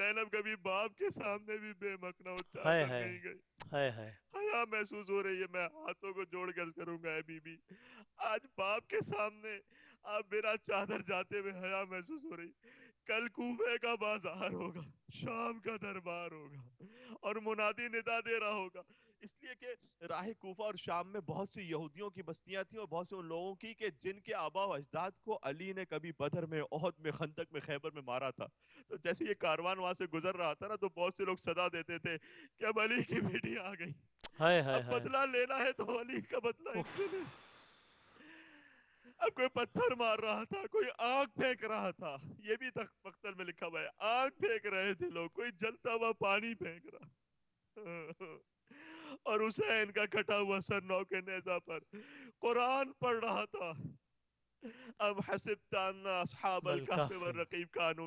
जैनब कभी बाप के सामने भी बेमकना हो चादर नहीं गई हाय हाय हया महसूस हो रही है मैं हाथों को जोड़ कर करूंगा है बीबी आज बाप के सामने आप मेरा चादर जाते हुए हया महसूस हो रही कल कुफे का बाजार होगा शाम का दरबार होगा और मुनादी निदा दे रहा होगा इसलिए कि राह कुफा और शाम में बहुत सी यहूदियों की बस्तियां थी और बहुत से उन लोगों की कि जिनके आबाव अजदाद को अली ने कभी बदर में ओहद में खंदक में खैबर में मारा था तो जैसे ये कारवान वहां से गुजर रहा था ना तो बहुत से लोग सदा देते थे कि अब अली की बेटी आ गई अब हाय बदला लेना है तो अली का बदला अब कोई पत्थर मार रहा था कोई आग फेंक रहा था ये भी मख्तल में लिखा हुआ है आग फेंक रहे थे लोग कोई जलता हुआ पानी फेंक रहा और हुसैन का कटा हुआ सर नौके नेजा पर कुरान पढ़ रहा था अब हसिबत अस्हाब और समझा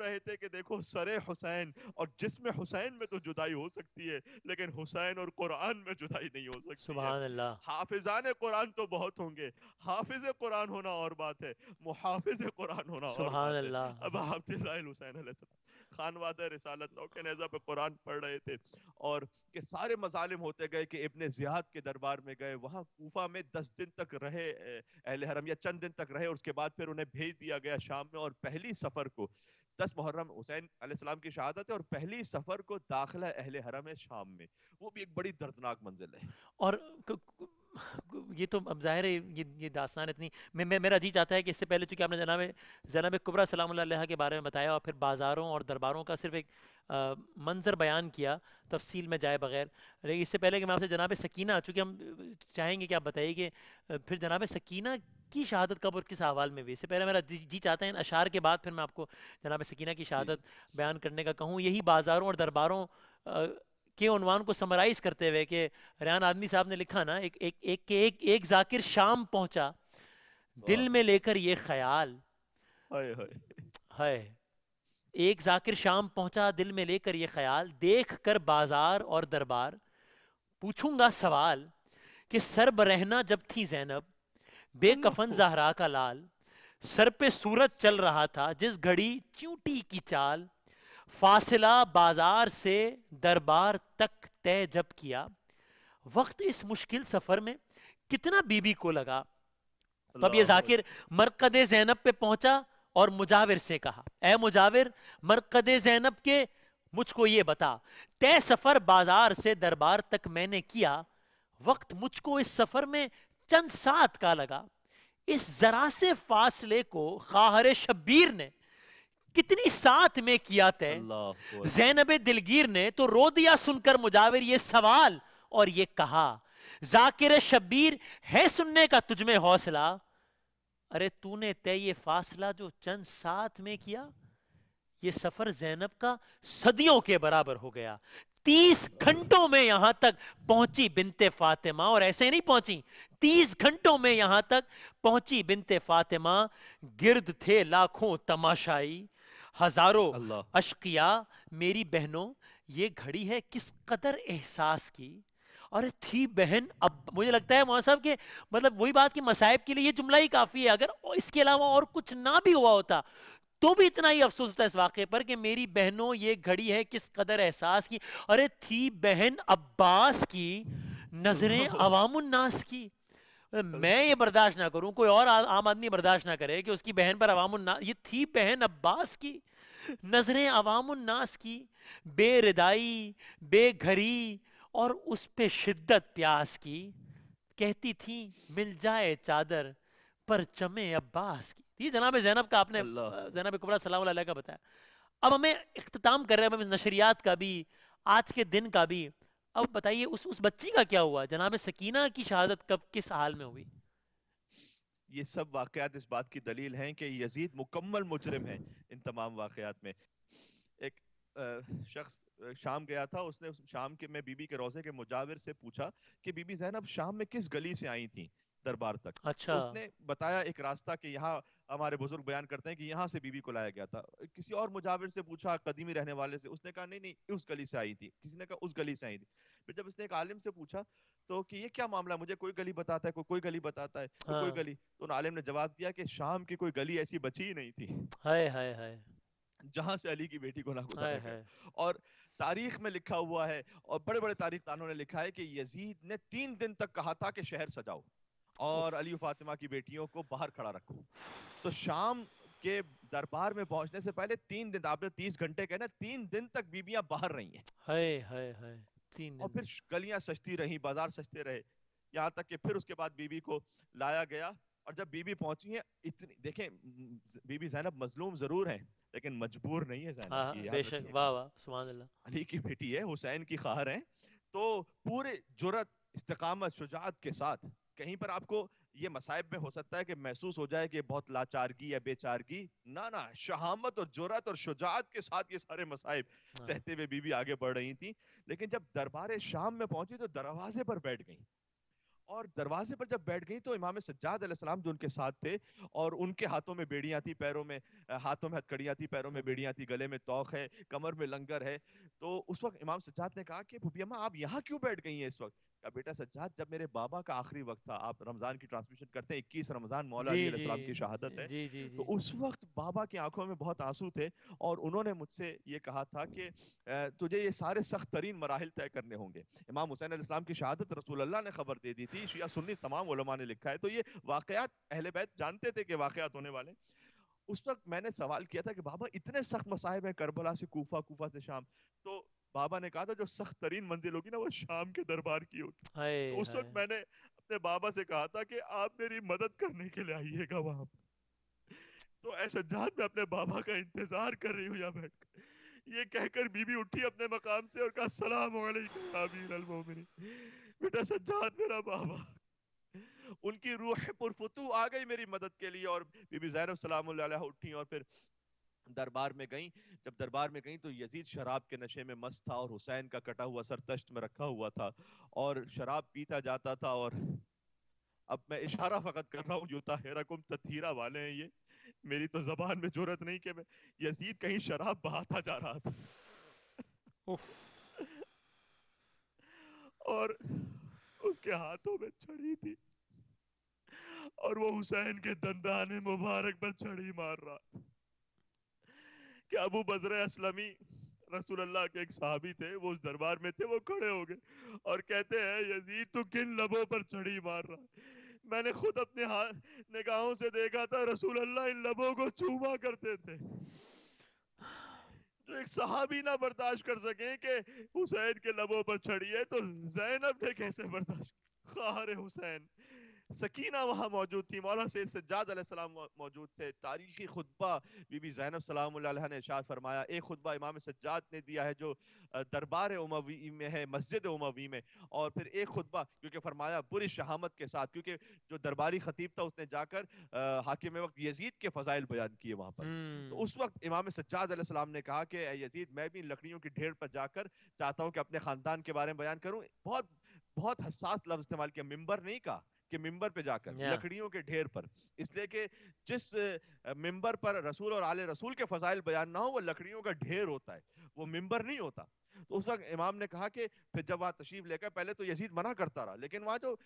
रहे थे और जिसम में तो जुदाई हो सकती है लेकिन हुसैन और कुरान में जुदाई नहीं हो सकती हाफिजान कुरान तो बहुत होंगे हाफिज कुरान होना और बात है मुहाफिज कुरान होना और बात है अब अब्दुल्लाह हुसैन रिसालत पे कुरान पढ़ रहे थे और के सारे मजालिम होते गए कि के दरबार में गए वहाँ कोफा में दस दिन तक रहे अहल हरम या चंद दिन तक रहे और उसके बाद फिर उन्हें भेज दिया गया शाम में और पहली सफ़र को दस मुहर्रम हुसैन आसमाम की शहादत है और पहली सफ़र को दाखिला अहल हरम है शाम में वो भी एक बड़ी दर्दनाक मंजिल है और ये तो अब जाहिर है ये ये दास्तान इतनी मैं, मे, मेरा जी चाहता है कि इससे पहले चूँकि आपने जनाब जनाब कुबरा सलाम के बारे में बताया और फिर बाज़ारों और दरबारों का सिर्फ एक मंजर बयान किया तफसील में जाए बगैर लेकिन इससे पहले कि मैं आपसे जनाब सकीना चूँकि हम चाहेंगे कि आप बताइए कि फिर जनाब सकीना की शहादत कब और किस अहवाल में हुई इससे पहले मेरा जी, जी चाहता है अशार के बाद फिर मैं आपको जनाब सकीना की शहादत बयान करने का कहूँ यही बाज़ारों और दरबारों के उनवान को समराइज करते हुए कि रेहान आदमी साहब ने लिखा ना एक एक एक के एक, एक जाकिर शाम पहुंचा दिल में लेकर ये ख्याल हाय एक जाकिर शाम पहुंचा दिल में लेकर ये ख्याल देख कर बाजार और दरबार पूछूंगा सवाल कि सरब रहना जब थी जैनब बेकफन जहरा का लाल सर पे सूरज चल रहा था जिस घड़ी चूटी की चाल फासिला बाजार से दरबार तक तय जब किया वक्त इस मुश्किल सफर में कितना बीबी को लगा तब तो ये जाकिर मरकद जैनब पे पहुंचा और मुजाविर से कहा ए मुजाविर मरकद जैनब के मुझको ये बता तय सफर बाजार से दरबार तक मैंने किया वक्त मुझको इस सफर में चंद सात का लगा इस जरा से फासले को खाहर शब्बीर ने कितनी साथ में किया तय जैनब दिलगीर ने तो रो दिया सुनकर मुजाविर ये सवाल और ये कहा जाकिर शब्बीर है सुनने का तुझमें हौसला अरे तूने तय ये फासला जो चंद साथ में किया ये सफर जैनब का सदियों के बराबर हो गया तीस घंटों में यहां तक पहुंची बिनते फातिमा और ऐसे नहीं पहुंची तीस घंटों में यहां तक पहुंची बिनते फातिमा गिर्द थे लाखों तमाशाई हजारों अशकिया मेरी बहनों ये घड़ी है किस कदर एहसास की और थी बहन अब मुझे लगता है मोहन साहब के मतलब वही बात कि मसाइब के लिए ये जुमला ही काफ़ी है अगर इसके अलावा और कुछ ना भी हुआ होता तो भी इतना ही अफसोस होता है इस वाक्य पर कि मेरी बहनों ये घड़ी है किस कदर एहसास की अरे थी बहन अब्बास की नजरें अवामुन्नास की मैं ये बर्दाश्त ना करूं कोई और आम आदमी बर्दाश्त ना करे कि उसकी बहन पर अवाम ये थी बहन अब्बास की नज़रें उन्नास की बेरदाई बेघरी और उस पे शिद्दत प्यास की कहती थी मिल जाए चादर पर चमे अब्बास की ये जनाब जैनब का आपने जैनब कुबरा सलाम का बताया अब हमें इख्ताम कर रहे हैं हम इस नशरियात का भी आज के दिन का भी अब बताइए उस उस बच्ची का क्या हुआ जनाब सकीना की शहादत कब किस हाल में हुई ये सब वाकयात इस बात की दलील हैं कि यजीद मुकम्मल मुजरिम है इन तमाम वाकयात में एक शख्स शाम गया था उसने उस शाम के मैं बीबी के रोजे के मुजाविर से पूछा कि बीबी जैनब शाम में किस गली से आई थी दरबार तक अच्छा उसने बताया एक रास्ता कि यहाँ हमारे बुजुर्ग बयान करते हैं कि यहाँ से बीबी को लाया गया था किसी और मुजाविर से पूछा कदीमी रहने वाले से उसने कहा नहीं नहीं उस गली से आई थी किसी ने कहा उस गली से आई थी फिर जब इसने एक आलिम से पूछा तो कि ये क्या मामला मुझे कोई गली बताता है को, कोई गली बताता है तो को, हाँ। कोई गली तो आलिम ने जवाब दिया कि शाम की कोई गली ऐसी बची ही नहीं थी हाय हाय हाय जहां से अली की बेटी को ना गुजारा है और तारीख में लिखा हुआ है और बड़े बड़े तारीख दानों ने लिखा है कि यजीद ने तीन दिन तक कहा था कि शहर सजाओ और अली फातिमा की बेटियों को बाहर खड़ा रखो तो शाम के दरबार में पहुंचने से पहले तीन दिन आपने तीस घंटे कहना तीन दिन तक बीबियां बाहर रही हैं हाय हाय हाय तीन और फिर गलियां सस्ती रही बाजार सस्ते रहे यहाँ तक कि फिर उसके बाद बीबी को लाया गया और जब बीबी पहुंची है इतनी देखें बीबी जैनब मजलूम जरूर है लेकिन मजबूर नहीं है जैनब हाँ, अली की बेटी है हुसैन की खार है तो पूरे जुरत इस्तकामत शुजात के साथ कहीं पर आपको ये मसाइब में हो सकता है कि महसूस हो जाए कि बहुत लाचारगी या बेचारगी ना ना शहामत और जुरत और शुजात के साथ ये सारे मसाइब हाँ। सहते हुए बीबी आगे बढ़ रही थी लेकिन जब दरबार शाम में पहुंची तो दरवाजे पर बैठ गई और दरवाजे पर जब बैठ गई तो इमाम सज्जाद जो उनके साथ थे और उनके हाथों में बेड़ियां थी पैरों में हाथों में हथकड़ियां थी पैरों में बेड़ियां थी गले में तोख है कमर में लंगर है तो उस वक्त इमाम सज्जाद ने कहा कि फुफी अम्मा आप यहाँ क्यों बैठ गई हैं इस वक्त का बेटा सज्जाद जब मेरे बाबा का आखिरी वक्त था आप रमजान की ट्रांसमिशन करते हैं इक्कीस रमजान मौला की शहादत है जी, जी, जी, तो उस वक्त बाबा की आंखों में बहुत आंसू थे और उन्होंने मुझसे ये कहा था कि तुझे ये सारे सख्त तरीन मराहल तय करने होंगे इमाम हुसैन इस्लाम की शहादत रसूल अल्लाह ने खबर दे दी थी शिया सुन्नी तमाम उलमा ने लिखा है तो ये वाकयात अहल बैत जानते थे कि वाकयात होने वाले उस वक्त मैंने सवाल किया था कि बाबा इतने सख्त मसाहब हैं करबला से कोफा कोफा से शाम तो बाबा ने कहा था जो सख्त तरीन मंजिल होगी ना वो शाम के दरबार की होगी तो उस वक्त मैंने अपने बाबा से कहा था कि आप मेरी मदद करने के लिए आइएगा वहां तो ऐसजाद में अपने बाबा का इंतजार कर रही हूँ या बैठ ये कहकर बीबी उठी अपने मकाम से और कहा सलाम बेटा सज्जाद मेरा बाबा उनकी रूह पुरफुतु आ गई मेरी मदद के लिए और बीबी जैनब सलाम उठी और फिर दरबार में गई जब दरबार में गई तो यजीद शराब के नशे में मस्त था और हुसैन का कटा हुआ सर तश्त में रखा हुआ था और शराब पीता जाता था और अब मैं इशारा फकत कर रहा हूँ युताहराकुम तथीरा वाले हैं ये मेरी तो जबान में जरूरत नहीं कि मैं यजीद कहीं शराब बहाता जा रहा था और उसके हाथों में छड़ी थी और वो हुसैन के दंदाने मुबारक पर छड़ी मार रहा था कि अबू बजर असलमी रसूल अल्लाह के एक साहबी थे वो उस दरबार में थे वो खड़े हो गए और कहते हैं यजीद तू किन लबों पर चढ़ी मार रहा है मैंने खुद अपने हाथ निगाहों से देखा था रसूल अल्लाह इन लबों को चूमा करते थे जो एक सहाबी ना बर्दाश्त कर सके कि हुसैन के लबों पर चढ़ी है तो जैनब ने कैसे बर्दाश्त खार हुसैन सकीना वहाँ मौजूद थी मौलाना सैद सज्जाद सलाम मौजूद थे तारीखी खुतबा बीबी जैनब सलाम ने इशाद फरमाया एक खुतबा इमाम सज्जाद ने दिया है जो दरबार उमवी में है मस्जिद उमवी में और फिर एक खुतबा क्योंकि फरमाया बुरी शहामत के साथ क्योंकि जो दरबारी खतीब था उसने जाकर हाकिम वक्त यजीद के फजाइल बयान किए वहाँ पर हम्म। तो उस वक्त इमाम सज्जाद सलाम ने कहा कि यजीद मैं भी लकड़ियों की ढेर पर जाकर चाहता हूँ कि अपने खानदान के बारे में बयान करूँ बहुत बहुत हसास लफ्ज इस्तेमाल किया मिम्बर नहीं कहा के मिंबर पे जाकर लकड़ियों के ढेर पर इसलिए कि जिस मिंबर पर रसूल और आले रसूल के फसाइल बयान ना हो वो लकड़ियों का ढेर होता है वो मिंबर नहीं होता तो उस वक्त इमाम ने कहा कि फिर जब वहाँ तशरीफ लेकर पहले तो यजीद मना करता रहा लेकिन वहाँ जो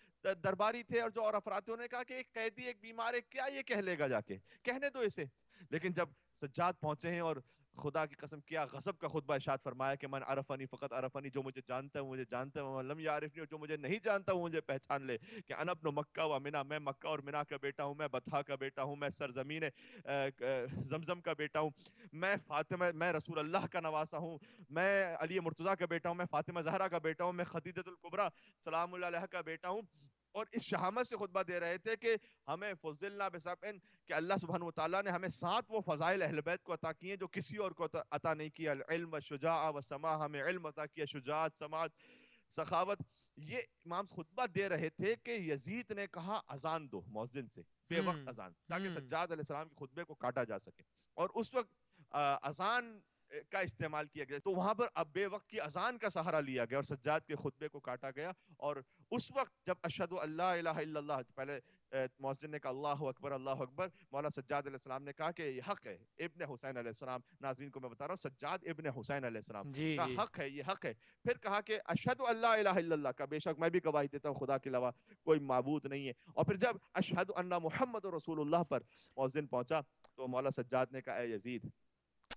दरबारी थे और जो और अफरा थे उन्होंने कहा कि एक कैदी एक बीमार है क्या ये कह लेगा जाके कहने दो इसे लेकिन जब सज्जाद पहुंचे हैं और खुदा की कसम किया गजब का खुतबा इशाद फरमाया कि मन अरफनी फ़कत अरफनी जो मुझे जानता है मुझे जानता हूँ लम यारफनी और जो मुझे नहीं जानता हूँ मुझे पहचान ले कि अनबन मक्का व मिना मैं मक्का और मिना का बेटा हूँ मैं बथा का बेटा हूँ मैं सरजमीन जमजम का बेटा हूँ मैं फातिमा मैं रसूल अल्लाह का नवासा हूँ मैं अली मुर्तज़ा का बेटा हूँ मैं फातिमा जहरा का बेटा हूँ मैं खदीजतुल्कुबरा सलाम का बेटा हूँ और इस शहामत से खुतबा दे रहे थे कि हमें फजिलना बेसाबिन कि अल्लाह सुबहान ताली ने हमें सात वो फ़ज़ाइल अहलबैत को अता किए जो किसी और को अता नहीं किया शुजा व समा हमें इल्म अता किया शुजात समात सखावत ये इमाम खुतबा दे रहे थे कि यजीद ने कहा अजान दो मौजिन से बेवक हम्म, अजान ताकि हम्म। सज्जाद की खुतबे को काटा जा सके और उस वक्त अजान का इस्तेमाल किया गया तो वहां पर अब वक्त की अजान का सहारा लिया गया और सज्जाद के खुतबे को काटा गया और उस वक्त जब अशद अल्लाह पहले मौजिन ने कहा अल्लाह अकबर अल्लाह अकबर मौला सज्जाद सलाम ने कहा कि ये हक है इबन हुसैन सलाम नाजीन को मैं बता रहा हूँ सज्जाद इबन हुसैन सलाम का हक है ये हक है फिर कहा कि अशद अल्लाह का बेशक मैं भी गवाही देता हूँ खुदा के अलावा कोई मबूद नहीं है और फिर जब अशद मोहम्मद रसूल पर मौजिन पहुंचा तो मौला सज्जाद ने कहा यजीद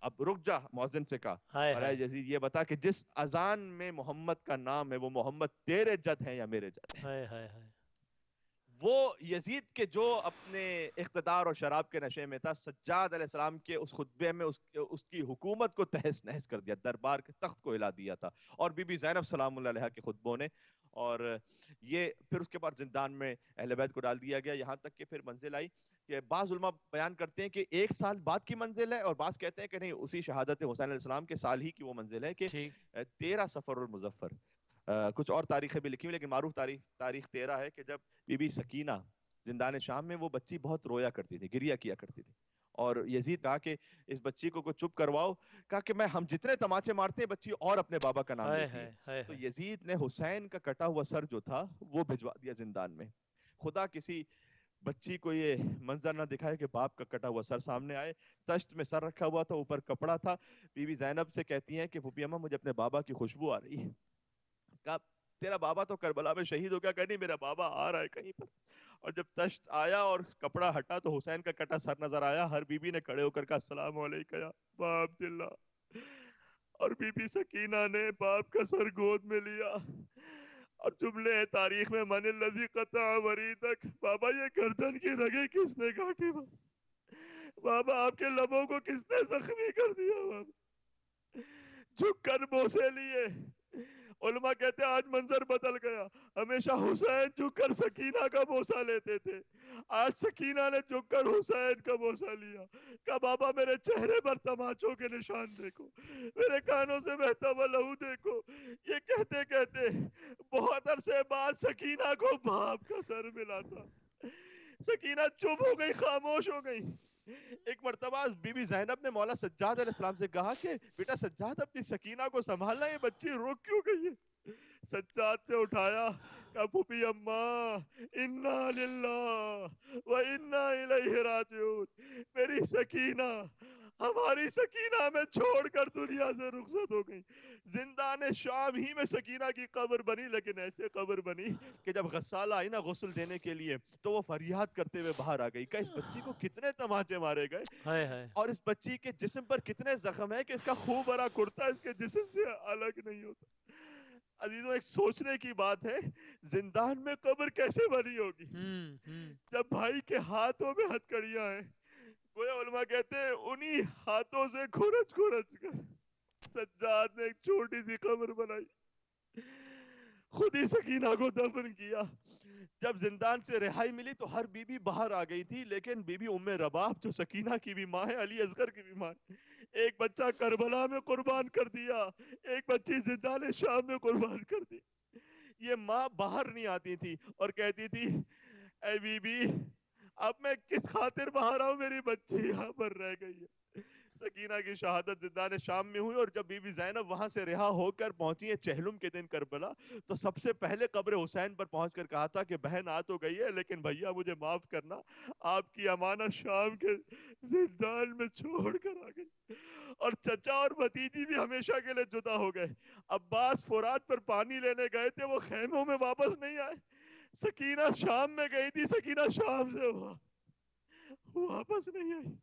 अब रुक जा मोहसिन से कहा हाय यजीद ये बता कि जिस अजान में मोहम्मद का नाम है वो मोहम्मद तेरे जद हैं या मेरे जद हैं हाय हाय हाय वो यजीद के जो अपने इकतदार और शराब के नशे में था सज्जाद सलाम के उस खुतबे में उस, उसकी हुकूमत को तहस नहस कर दिया दरबार के तख्त को हिला दिया था और बीबी जैनब सलाम के खुतबों ने और ये फिर उसके बाद जिंदान में अहल को डाल दिया गया यहाँ तक कि फिर मंजिल आई कि बाज़ुलमा बयान करते हैं कि एक साल बाद की मंजिल है और बास कहते हैं कि नहीं उसी शहादत हुसैन इस्लाम के साल ही की वो मंजिल है कि तेरह सफ़र मुजफ्फर कुछ और तारीखें भी लिखी हुई लेकिन मारूफ तारीख तारीख तेरह है कि जब बीबी सकीना जिंदान शाम में वो बच्ची बहुत रोया करती थी गिरिया किया करती थी और यजीद कहा कि इस बच्ची को को चुप करवाओ कहा कि मैं हम जितने तमाचे मारते हैं बच्ची और अपने बाबा का नाम है, है, है, तो यजीद ने हुसैन का कटा हुआ सर जो था वो भिजवा दिया जिंदान में खुदा किसी बच्ची को ये मंजर ना दिखाए कि बाप का कटा हुआ सर सामने आए तश्त में सर रखा हुआ था ऊपर कपड़ा था बीवी जैनब से कहती हैं कि फूफी अम्मा मुझे अपने बाबा की खुशबू आ रही है कहा तेरा बाबा तो करबला में शहीद हो गया कहीं मेरा बाबा आ रहा है कहीं पर और जब तश्त आया और कपड़ा हटा तो हुसैन का कटा सर नजर आया हर बीबी ने खड़े होकर कहा सलाम अब्दुल्ला और बीबी सकीना ने बाप का सर गोद में लिया और जुमले है तारीख में मन लजी कता वरी तक बाबा ये गर्दन की रगे किसने काटी बाबा आपके लबों को किसने जख्मी कर दिया बाबा झुक कर बोसे लिए उलमा कहते आज मंजर बदल गया हमेशा हुसैन झुककर सकीना का बोसा लेते थे आज सकीना ने झुककर हुसैन का बोसा लिया का बाबा मेरे चेहरे पर तमाचों के निशान देखो मेरे कानों से बहता हुआ लहू देखो ये कहते कहते बहुत अरसे बाद सकीना को बाप का सर मिला था सकीना चुप हो गई खामोश हो गई एक मरतबा बीबी जैनब ने मौला सज्जाद सलाम से कहा कि बेटा सज्जाद अपनी सकीना को संभालना ये बच्ची रुक क्यों गई है सज्जाद ने उठाया कहा फूफी अम्मा इन्ना लिल्ला व इन्ना इलैहि राजिऊन मेरी सकीना हमारी सकीना में छोड़कर दुनिया से रुखसत हो गई जिंदा ने शाम ही में सकीना की कब्र बनी लेकिन ऐसे कब्र बनी कि जब गसाला आई ना गसल देने के लिए तो वो फरियाद करते हुए बाहर आ गई क्या इस बच्ची को कितने तमाचे मारे गए और इस बच्ची के जिस्म पर कितने जख्म है कि इसका खूब बड़ा कुर्ता इसके जिस्म से अलग नहीं होता अजीजों एक सोचने की बात है जिंदान में कब्र कैसे बनी होगी हम्म, हम्म। जब भाई के हाथों में हथकड़िया हैं गोया कहते हैं उन्हीं हाथों से खुरच खुरच कर सज्जाद ने एक छोटी सी कब्र बनाई खुद ही सकीना को दफन किया जब जिंदान से रिहाई मिली तो हर बीबी बाहर आ गई थी लेकिन बीबी उम्मे रबाब जो सकीना की भी माँ है अली असगर की भी माँ है एक बच्चा करबला में कुर्बान कर दिया एक बच्ची जिंदान शाम में कुर्बान कर दी ये माँ बाहर नहीं आती थी और कहती थी ए बीबी अब मैं किस खातिर बाहर आऊँ मेरी बच्ची यहाँ पर रह गई है सकीना की शहादत जिद्दान शाम में हुई और जब बीबी जैनब वहां से रिहा होकर पहुंची है चहलुम के दिन करबला तो सबसे पहले कब्र हुसैन पर पहुंचकर कहा था कि बहन आ तो गई है लेकिन भैया मुझे माफ करना आपकी अमानत शाम के जिद्दान में छोड़ कर आ गई और चचा और भतीजी भी हमेशा के लिए जुदा हो गए अब्बास फुरात पर पानी लेने गए थे वो खेमों में वापस नहीं आए सकीना शाम में गई थी सकीना शाम से हुआ वापस नहीं आई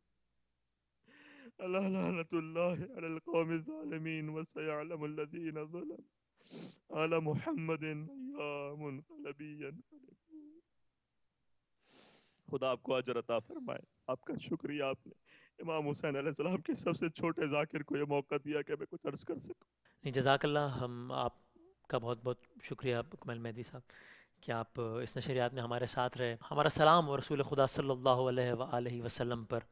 खुदा आपको अजर अता फरमाए आपका शुक्रिया आपने इमाम हुसैन के सबसे छोटे जाकिर को यह मौका दिया कि मैं कुछ अर्ज कर नहीं जजाकल्ला हम आपका बहुत बहुत शुक्रिया कमल मेहदी साहब कि आप इस नशरियात में हमारे साथ रहे हमारा सलाम हो रसूल खुदा सल्लल्लाहु अलैहि वसल्लम पर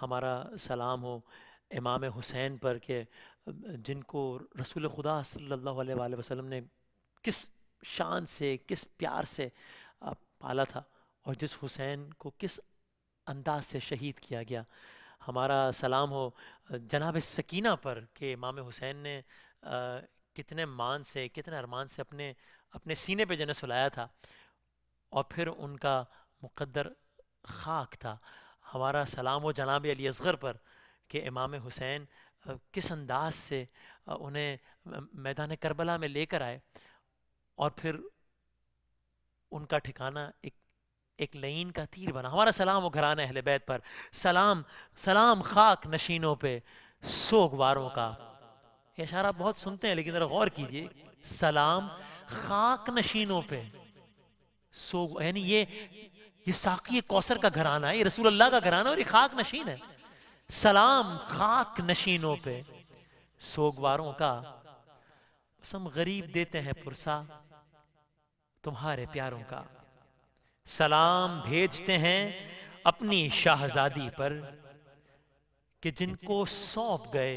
हमारा सलाम हो इमाम हुसैन पर के जिनको रसूल खुदा सल्लल्लाहु अलैहि वसल्लम ने किस शान से किस प्यार से पाला था और जिस हुसैन को किस अंदाज से शहीद किया गया हमारा सलाम हो जनाब सकीना पर कि इमाम हुसैन ने आ, कितने मान से कितने अरमान से अपने अपने सीने पे जिन्हें सुलाया था और फिर उनका मुकद्दर खाक था हमारा सलाम व जनाब अली असगर पर कि इमाम हुसैन किस अंदाज से उन्हें मैदान करबला में लेकर आए और फिर उनका ठिकाना एक एक लईन का तीर बना हमारा सलाम व घराना अहल बैत पर सलाम सलाम खाक नशीनों पे सोगवारों का ये इशारा बहुत सुनते हैं लेकिन ज़रा गौर कीजिए सलाम खाक नशीनों पे सो यानी ये ये साकी कौसर का घराना है ये रसूल अल्लाह का घराना और ये खाक नशीन है सलाम खाक नशीनों पे सोगवारों का सम गरीब देते हैं पुरसा तुम्हारे प्यारों का सलाम भेजते हैं अपनी शाहजादी पर कि जिनको सौंप गए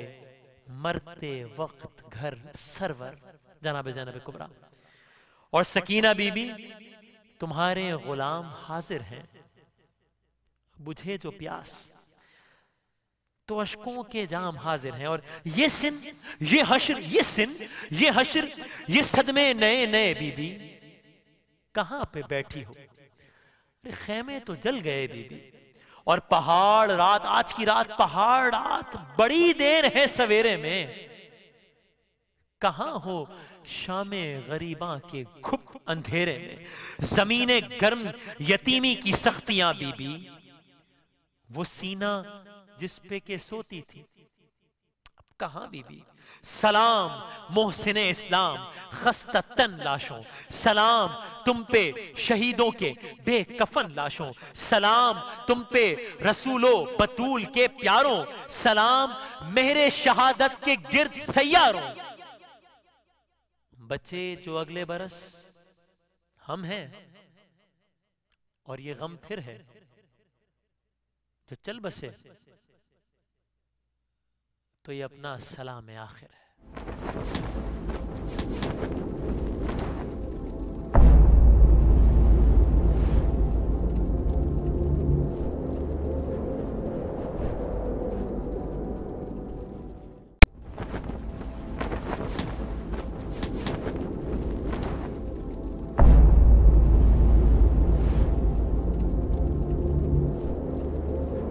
मरते वक्त घर सरवर जनाब जनाब कुबरा और सकीना बीबी तुम्हारे गुलाम हाजिर हैं बुझे जो प्यास तो अशकों के जाम हाजिर हैं और ये सिन ये हशर ये सिन ये हशर ये सदमे नए नए बीबी कहां पे बैठी हो अरे खेमे तो जल गए बीबी और पहाड़ रात आज की रात पहाड़ रात बड़ी देर है सवेरे में कहा हो शाम गरीबा के खुप अंधेरे में जमीने गर्म यतीमी की सख्तियां बीबी वो सीना जिस पे के सोती थी कहा बीबी सलाम मोहसिन इस्लाम खस्तन लाशों सलाम तुम पे शहीदों के बेकफन लाशों सलाम तुम पे रसूलो बतूल के प्यारों सलाम मेरे शहादत के गिरद सैारों बच्चे जो अगले बरस हम हैं और ये गम फिर है जो तो चल बसे तो ये अपना सलाम आखिर है